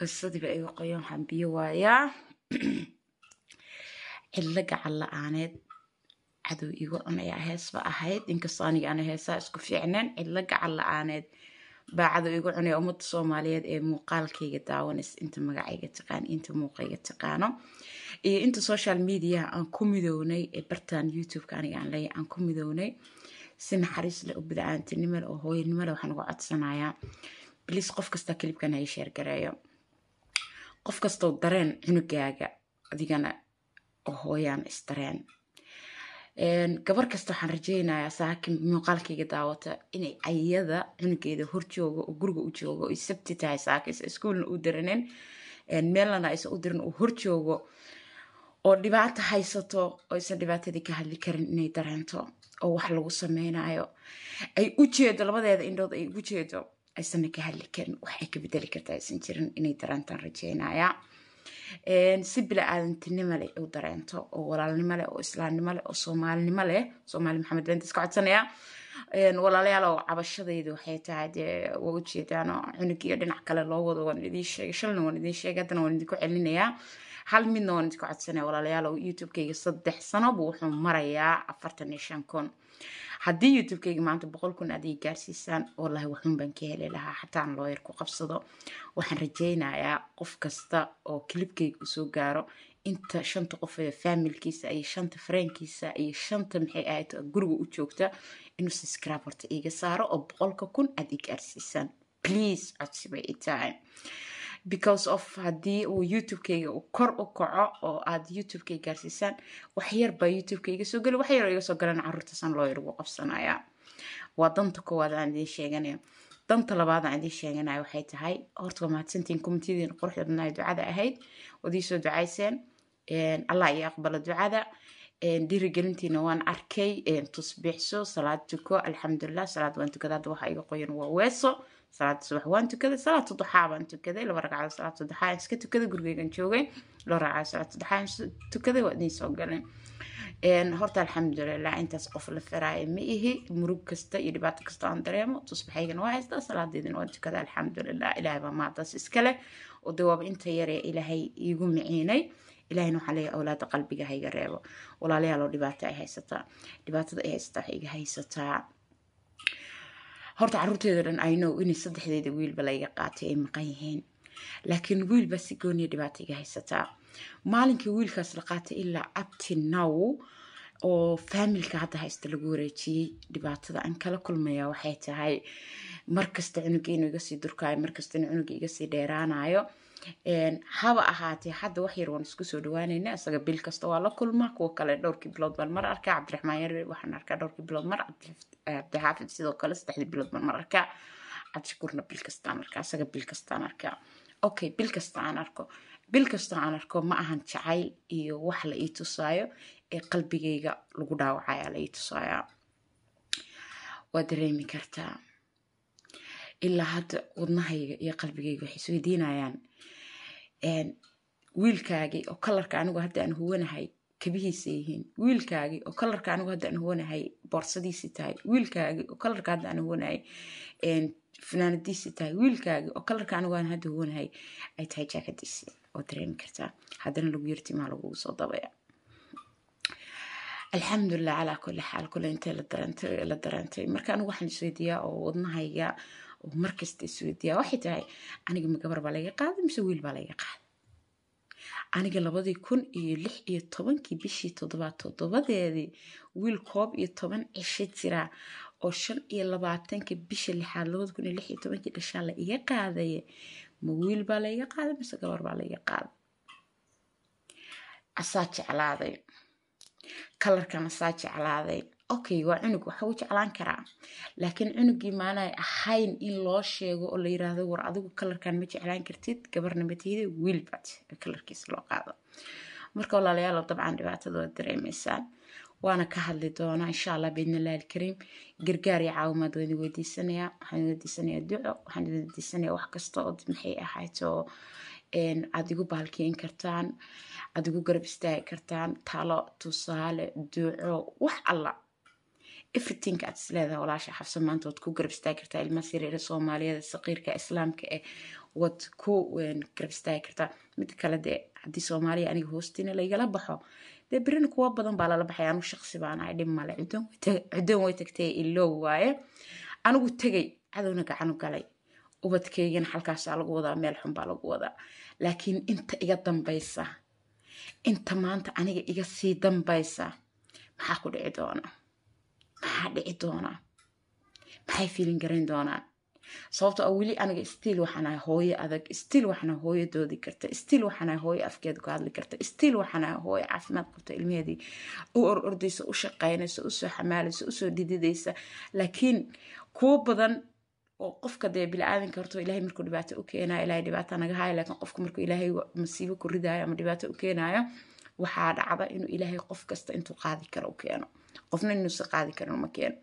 qisadiiba iga qoyan waxaan biyo waayaa cidlo gacan la-aaneed cadow igu dhan ayaa heesba ahayd inkastoo aniga ana heesaa isku fiicneen cidlo gacal la-aaneed baa cadow igu cunaya ummadda soomaaliyeed ee muuqaalkayga daawanays inta magacayga taqaan inta muuqayga taqaano iyo inta social mediaha aan ku midownay ee bartaan youtubeka aniga aan leeyahy aan ku midownay si naxariis leh u bidcaantinimale oo hooyanimale waxaan uga codsanayaa bliis qof kasta kilibkan ha ii sheergareeyo qof kastoo dareen cunugaaga adigana hooyaan isdareen gabar kasta waxaan rajeynayaa saakin muuqaalkayga daawata inay ayada cunugeeda horjoogo oo guriga u joogo ay sabti tahay saaka isa iskuulna u diranen meelana aysan u dirin uu horjoogo oo dhibaato haysato oo aysan dhibaatadii ka hadli karin inay dareento oo wax lagu sameynayo ay u jeedo labadeeda indhood ay ugu jeedo aysana ka hadli karin waxay ka bedeli kartaa aysan jirin inay dareentan rajeynaya si bila-aadantinimo leh u dareento oo walaalnimo leh oo islaamnimo leh oo soomaalinimo leh soomaali maxamed beenta iska codsanaya walaalayaal oo cabashadayda waxay tahay dee waa ujeedaanoo cunug iyo dhinac kale loo wado waan idiin sheegay shalna waan idiin sheegay haddana waan idinku celinayaa hal midna waan idinku codsanaya walaalayaal oo youtube saddex sano buu wuxuu marayaa afartan iyo shan kun haddii youtubekeyga maanta boqol kun aad ii gaarsiisaan wallahi waxun baan ka heli lahaa xataan looyar ku qabsado waxaan rajaynayaa qof kasta oo kilibkayga usoo gaaro inta shanta qof ee faamilkiisa iyo shanta fareenkiisa iyo shanta maxay ahayd guriga u joogta inuu subscribe horta iiga saaro oo boqolka kun aad ii gaarsiisaan please codsi bay i tahay because of haddii uu youtubekayga uu kor u kaco oo aad youtubekeyga gaarsiisaan waxyar baa youtubekeyga soo geli waxyar iga soo galan caruurtaasaan loo yargu ugu qabsanaya waa danta koowaad aan idiin sheeganaya danta labaad aan idin sheeganaya waxay tahay horta waa mahadsantiin commitiyadiina quruxda badnaayo ducada ahayd wad iisoo ducayseen allah iyo aqbala ducada dhiirigelintiina waan arkay tusbixso salaad tuko alxamdulilah salaad waan tukada hadda waxaa iga qoyan waa weeso salaada subax waan tukaday salaatu duxaa baan tukaday laba ragcadood salaatu duxaa iska tukaday gurigeygan joogay loo ragcadood salaatu duxaa tukaday waa idin soo galay horta alxamdulilah intaas qof la firaayo ma ihi murug kasta iyo dhibaato kasta aan dareemo tusbaxaygana waa haystaa salaadeydina waan tukaday alxamdulilah ilaahay baa maadaas iskale oo dee inta yaree ilaahay iigu miciinay ilahayna waxaa leeyahay awlaada qalbiga haiga reebo walaalyaalo dhibaata ay haysataa dhibaatada ay haysataa waxay iga haysataa horta caruurteeda dhan i inay saddexdeeda wiilba layga qaatay ay maqan yihiin laakiin wiilba si gooniya dhibaata iga haysataa maalinkii wiilkaas la qaatay ilaa abti now oo faamilka hadda haysta lagu wareejiyey dhibaatada aan kala kulmaya waxay tahay markasta cunugii inuu igasii durkaayo markasta inuu cunuga igasii dheeraanayo haba ahaatee hadda wax yar waan isku soo dhawaanayna isaga bil kasta waa la kulmaa kuwo kale dhowrkii bilood baan mar arkaa cabdiraxmaan yar waxaan arkaa dhowrkii bilood mar cabdixaafid sidoo kale saddexdii bilood baan mar arkaa cabdishakuurna bil kastaan arkaa isaga bil kastaan arkaa okay bil kasta aan arko bil kastoo aan arko ma ahan jacayl iyo wax la ii tusaayo ee qalbigayga lagu dhaawacaya la ii tusaayaa waa dareemi kartaa ilaa hadda wadnahayga iyo qalbigayga waxay isweydiinayaan wiilkaagii oo kalarka anigu hadda aan huwanahay kabihiisa yihiin wiilkaagii oo kalarka anigu hadda aan huwanahay boorsadiisii tahay wiilkaagii oo kalarka hadda aan huwanahay fanaanadiisii tahay wiilkaagii oo kalarka anigu aan hadda huwanahay ay tahay jaakadiisii oo dareemi kartaa haddana lagu yartimaa lagugu soo dabaya alxamdulilah calaa kulli xaal kule intay la darantay marka anigu waxaan isweydiiyaa oo wadnahayga oo markasta isweydiiya waxay tahay aniga ma gabar baa laga qaaday mise wiil baa laga qaaday aniga labadii kun iyo lix iyo tobankii bishii toddobaad todobadeedii wiil koob iyo toban cisho jiraa oo shan iyo labaatanka bisha lixaad labada kun iyo lix iyo tobankii dhashaa la iga qaadaye ma wiil baa laiga qaaday mise gabar baa laiga qaaday asaa jeclaaday kalarkan asaa jeclaaday okay waa cunug waxauu jeclaan karaa laakiin cunugii maanay ahayn in loo sheego oo la yiraahdo war adigu kalarkan ma jeclaan kartid gabarna matahide wiilbat kalarkiis loo qaado marka walaalayaalo dabcan dhibaatada dareemaysaan waana ka hadli doonaa insha allah biidnillah alkariim gargaar iyo caawimaad waan idin weydiisanayaa waxaan idin duco waxaan idin wax kasta oo maxay ahayd oo igu baalkiin kartaan aada igu garab istaagi kartaan talo tusaale duco wax alla everything aad isleedaha walaasha xabsa maanta waad ku garab istaagi kartaa ilmaha siriira soomaaliyeed saqiirka islaamka eh waad ku garab istaagi kartaa mid kale dee haddii soomaaliya aniga hoostiina laygala baxo dee birina kuwa badan baa lala baxay anigu shaqsi dhib male cuddoon way tagtay illow waaye anigu tegay cadowna gacanu galay ubadkaygana xalkaasaa lagu wadaa meel xun baa lagu wadaa laakiin inta iga dambaysa inta maanta aniga iga sii dambaysa maxaa ku dhici doona maxaa dhici doonaa maxay fiilin garayn doonaan sababto a weli aniga stiil waxaanaa hooyo adag stiil waxaanaa hooyo doodi karta stiil waxaanaa hooyo afkeeda ku hadli karta stiil waxaanaa hooyo caafimaad qabta ilmaheedii u orordaysa u shaqaynaysa usoo xamaalaysa usoo dhididaysa laakiin kuwa badan oo qofka dee bili-aadanka horto ilahay markuu dhibaato u keenayo ilahay dhibaata naga hayo laakiin qofka markuu ilaahay masiibo ku ridaayo ama dhibaato u keenayo waxaa dhacda inuu ilaahay qof kasta intuu qaadi karo keeno qofna inuusa qaadi karin ma keeno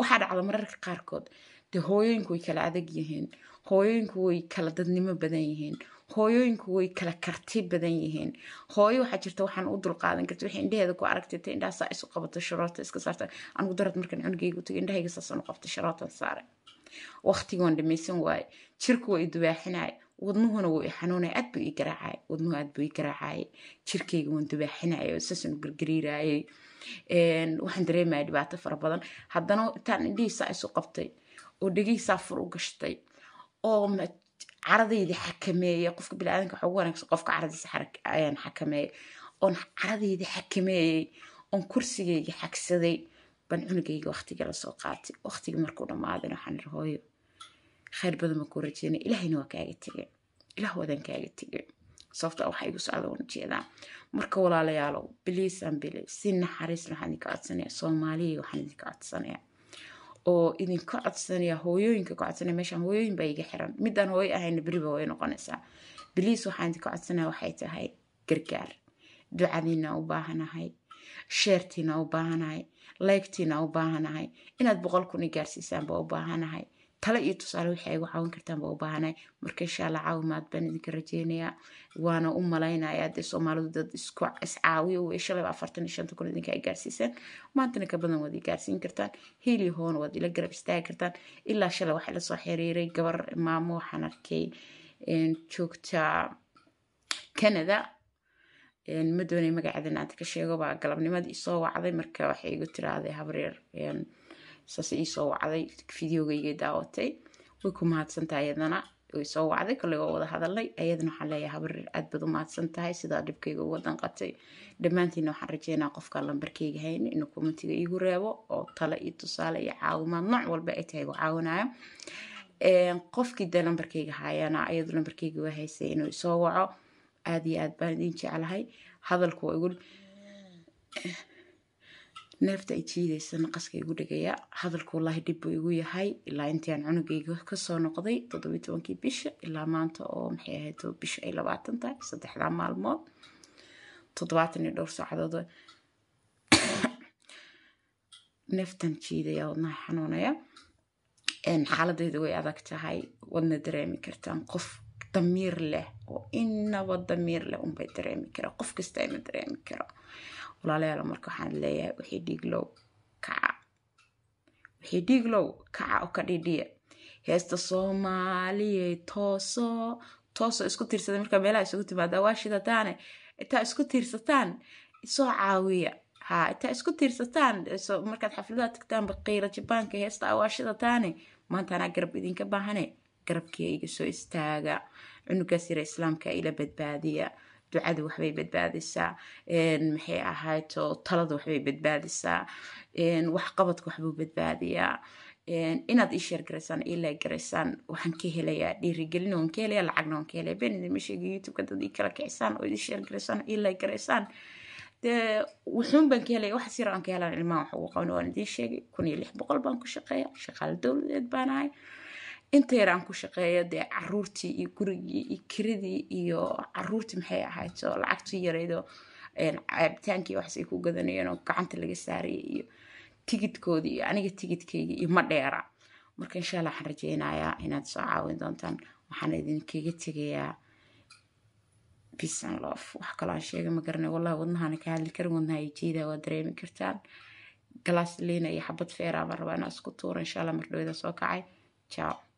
waxaa dhacda mararka qaarkood de hooyooyinku way kala adag yihiin hooyooyinku way kala dadnimo badan yihiin hooyooyinku way kala karti badan yihiin hooyo waxaa jirta waxaan u dulqaadan karta waxay indhaheeda ku aragtay ta indhahasaa isu qabato sharoota iska saarta anigu darad markaan cunugeygu tago indhahayga saasaan u qabta sharootan saaray waqtigoon dhamaysan waaye jirku waa idubaaxinaya wadnuhuna wuu ixanuunay aad buu ii garaacay wadnuhu aad buu ii garaacayay jirkayga waan dubaaxinayay oo saasaan gargariirayay waxaan dareemaya dhibaato fara badan haddana intaan indhihiisaa isu qabtay oo dhegaysaa fur u gashtay oo caradayda xakameeya qofka bilaadanka waxa ugu wanaagsan qofka caradiisa xakameeya oon caradayda xakameeyey oon kursigayga xagsaday ban cunugayga waqtigii lasoo qaatay waqtigii markuu dhammaadan waxaan hooyo khayr badan baan kuu ilaahayna waa kaaga tegay ilaah wadan kaaga tegay sababta waxa igu socda waan ujeedaa marka walaalayaalow biliis aan si naxariis waxaan idinka codsanaya soomaaliya waxaan idinka codsanaya oo idinka codsanaya hooyooyinka ka codsanaya meeshaan hooyooyin baa iga xiran midaan hooyo ahayna beriba way noqonaysaa biliis waxaan idinka codsanaya waxay tahay gargaar ducadiina u baahanahay sheertiina u baahanahay laygtiina u baahanahay inaad boqol kun i gaarsiisaanbaa u baahanahay tale iyo tusaale waxay igu caawin kartaan baa u baahanahay marka inshaalla caawimaad baan idinka rajeynaya waana u malaynayaa dee soomaalidu dad isku iscaawiyo way shalay afartan iyo shanta kun idinka ay gaarsiiseen maantana ka badan waad i gaarsiin kartaan heli hoona waad ila garab istaagi kartaan ilaa shalay waxaa lasoo xiriiray gabar maamo waxaan arkay joogta canada ma doonay magaceeda naanta ka sheego baa galabnimadii soo wacday marka waxay igu tiraahday habreer saase iisoo wacday videogayga daawatay way ku mahadsantahay iyadana way soo wacday koley waa wada hadalay ayadana waxaan leeyahay habareer aad baad u mahadsan tahay sidaa dhibkayga uga danqatay dhammaantiina waxaan rajeynaa qofkaa lambarkayga hayn inuu kommentiga iigu reebo oo tale iyo tusaale iyo caawimaad nooc walba ay tahay igu caawinayo qofkii dee lambarkayga haayana ayadu lambarkayga waa haysay inuu isoo waco aad iyo aad baan idin jeclahay hadalku waa igu neefta ay jiidaysa naqaska igu dhegaya hadalku wallaahi dhib igu yahay ilaa intiiaan cunugayga kasoo noqday toddobiyi tobankii bisha ilaa maanta oo maxay ahayd bisha ay labaatan tahay saddexdaa maalmood toddobaatan iyo dhowr saacadood neeftan jiidaya wadnaha xanuunaya xaaladeeda way adag tahay wadna dareemi kartaan qof damiir leh oo inaba damiir leh unbay dareemi kara qof kasta ima dareemi karo walaalayaal marka waxaan leeyahay wixii dhiiglow kaca wixii dhiiglow kaca oo ka dhidhiya heesta soomaaliyey tooso toosoo isku tiirsada markaa meelaha isugu timaada waa shidataane intaa isku tiirsataan isoo caawiya ha intaa isku tiirsataan markaad xafladaha tagtaan baqiira jabaanka heesta awaashidataane maanta anaa garab idinka baahane garabkiiga iga soo istaaga cunugaas yara islaamka ila badbaadiya ducada waxbay badbaadisaa maxay ahayto talada waxbay badbaadisaa waxqabadka waxbuu badbaadiyaa inaad isheer garaysaan ilaa garaysaan waxaan ka helayaa dhiirigelin on ka helaya lacagna on ka helaya been idinma sheega youtubeka dad ii kala kixisaan oo isheer garaysaan ilaa garaysaan dee wuxuun baan ka helaya wax sira aan ka helaan ilmahan wax ugu qaban waan idiin sheegay kun iyo lix boqol baan ku shaqeeya shaqaale dowladeed baan ahay inta yaraan ku shaqeeya dee caruurtii iyo gurigii iyo kiridii iyo caruurtii maxay ahayd oo lacagtii yaraydo caabitaankii waxsay ku gadanayeen gacanta laga saaraya iyo tigidkoodii iyo aniga tigidkaygii iyo ma dheera marka insha waxaan rajeynayaa inaad soo caawin doontaan waxaan idinkaga tegayaa peace wax kaloo aan sheega ma garanay wallahi wadnahana ka hadli karin wadnaha iyo jeedaa waa dareemi kartaan galaas iyo xabad feera rabaa inaa isku tuura insha allah soo kacay ciao